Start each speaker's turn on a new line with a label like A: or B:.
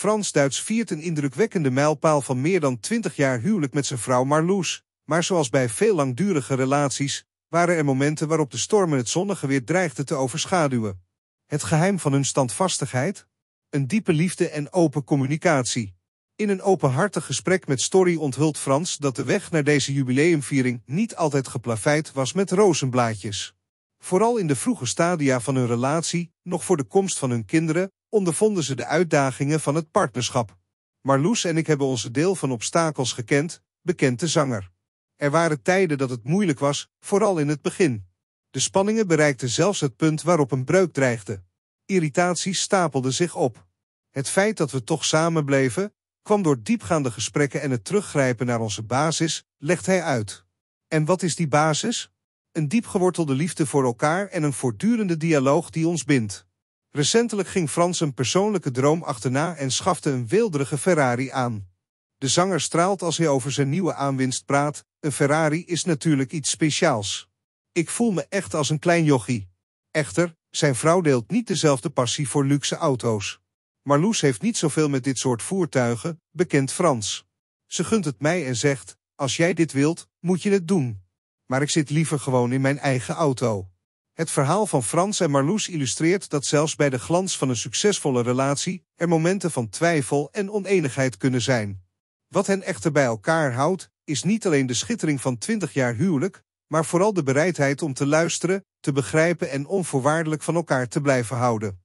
A: Frans-Duits viert een indrukwekkende mijlpaal van meer dan 20 jaar huwelijk met zijn vrouw Marloes. Maar zoals bij veel langdurige relaties, waren er momenten waarop de stormen het zonnige weer dreigden te overschaduwen. Het geheim van hun standvastigheid? Een diepe liefde en open communicatie. In een openhartig gesprek met Story onthult Frans dat de weg naar deze jubileumviering niet altijd geplaveid was met rozenblaadjes. Vooral in de vroege stadia van hun relatie, nog voor de komst van hun kinderen, ondervonden ze de uitdagingen van het partnerschap. Marloes en ik hebben onze deel van obstakels gekend, bekent de zanger. Er waren tijden dat het moeilijk was, vooral in het begin. De spanningen bereikten zelfs het punt waarop een breuk dreigde. Irritaties stapelden zich op. Het feit dat we toch samen bleven, kwam door diepgaande gesprekken en het teruggrijpen naar onze basis, legt hij uit. En wat is die basis? Een diepgewortelde liefde voor elkaar en een voortdurende dialoog die ons bindt. Recentelijk ging Frans een persoonlijke droom achterna en schafte een weelderige Ferrari aan. De zanger straalt als hij over zijn nieuwe aanwinst praat. Een Ferrari is natuurlijk iets speciaals. Ik voel me echt als een klein jochie. Echter, zijn vrouw deelt niet dezelfde passie voor luxe auto's. Marloes heeft niet zoveel met dit soort voertuigen, bekend Frans. Ze gunt het mij en zegt, als jij dit wilt, moet je het doen. Maar ik zit liever gewoon in mijn eigen auto. Het verhaal van Frans en Marloes illustreert dat zelfs bij de glans van een succesvolle relatie er momenten van twijfel en oneenigheid kunnen zijn. Wat hen echter bij elkaar houdt, is niet alleen de schittering van twintig jaar huwelijk, maar vooral de bereidheid om te luisteren, te begrijpen en onvoorwaardelijk van elkaar te blijven houden.